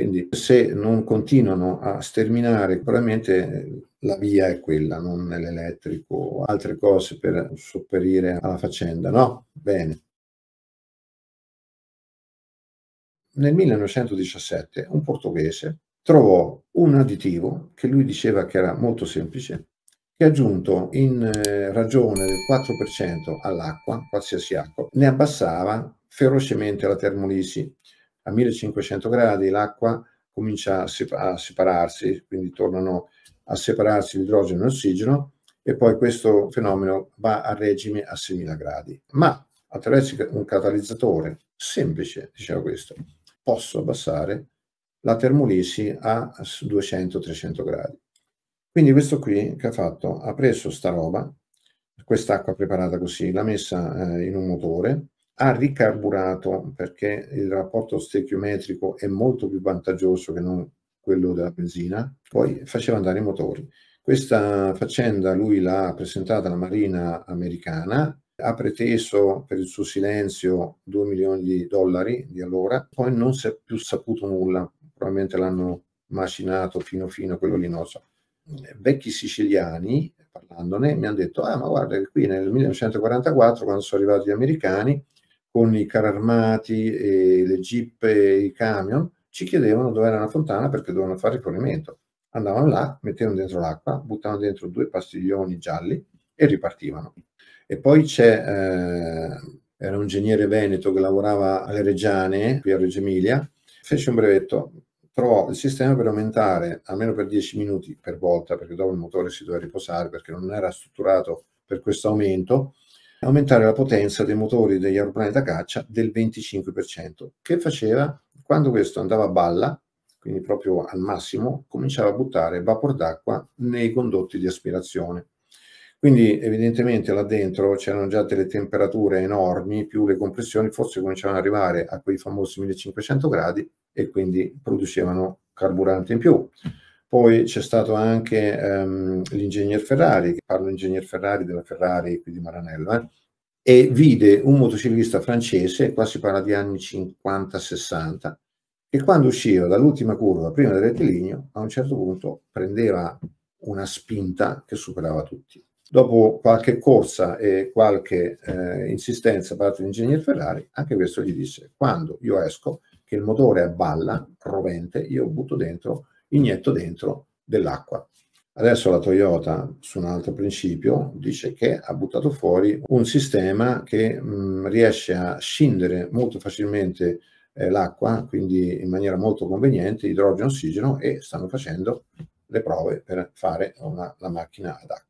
Quindi se non continuano a sterminare, probabilmente eh, la via è quella, non l'elettrico o altre cose per sopperire alla faccenda, no? Bene. Nel 1917 un portoghese trovò un additivo che lui diceva che era molto semplice, che aggiunto in eh, ragione del 4% all'acqua, qualsiasi acqua, ne abbassava ferocemente la termolisi a 1500 gradi l'acqua comincia a, separarsi, quindi tornano a separarsi l'idrogeno e l'ossigeno e poi questo fenomeno va a regime a 6000 gradi. Ma attraverso un catalizzatore semplice, diceva questo, posso abbassare la termolisi a 200-300 gradi. Quindi questo qui che ha fatto, ha preso sta roba, quest'acqua preparata così, l'ha messa eh, in un motore, ha ricarburato perché il rapporto stechiometrico è molto più vantaggioso che non quello della benzina, poi faceva andare i motori. Questa faccenda lui l'ha presentata alla Marina americana, ha preteso per il suo silenzio 2 milioni di dollari di allora, poi non si è più saputo nulla, probabilmente l'hanno macinato fino fino a quello lì, non so. Vecchi siciliani, parlandone, mi hanno detto, ah ma guarda che qui nel 1944 quando sono arrivati gli americani con i carri armati, le jeep e i camion, ci chiedevano dove era la fontana perché dovevano fare rifornimento. Andavano là, mettevano dentro l'acqua, buttavano dentro due pastiglioni gialli e ripartivano. E poi c'è, eh, era un ingegnere veneto che lavorava alle Reggiane, qui a Reggio Emilia, fece un brevetto, trovò il sistema per aumentare almeno per 10 minuti per volta, perché dopo il motore si doveva riposare perché non era strutturato per questo aumento, aumentare la potenza dei motori degli aeroplani da caccia del 25%. Che faceva? Quando questo andava a balla, quindi proprio al massimo, cominciava a buttare vapor d'acqua nei condotti di aspirazione. Quindi evidentemente là dentro c'erano già delle temperature enormi, più le compressioni forse cominciavano ad arrivare a quei famosi 1500 gradi e quindi producevano carburante in più. Poi c'è stato anche um, l'ingegner Ferrari, che parlo ingegner Ferrari della Ferrari qui di Maranello, eh, e vide un motociclista francese, qua si parla di anni 50-60, che quando usciva dall'ultima curva, prima del rettilineo, a un certo punto prendeva una spinta che superava tutti. Dopo qualche corsa e qualche eh, insistenza da parte dell'ingegner Ferrari, anche questo gli disse, quando io esco, che il motore abballa, rovente, io butto dentro inietto dentro dell'acqua. Adesso la Toyota, su un altro principio, dice che ha buttato fuori un sistema che mh, mm, riesce a scindere molto facilmente eh, l'acqua, quindi in maniera molto conveniente, idrogeno e ossigeno, e stanno facendo le prove per fare una, una macchina ad acqua.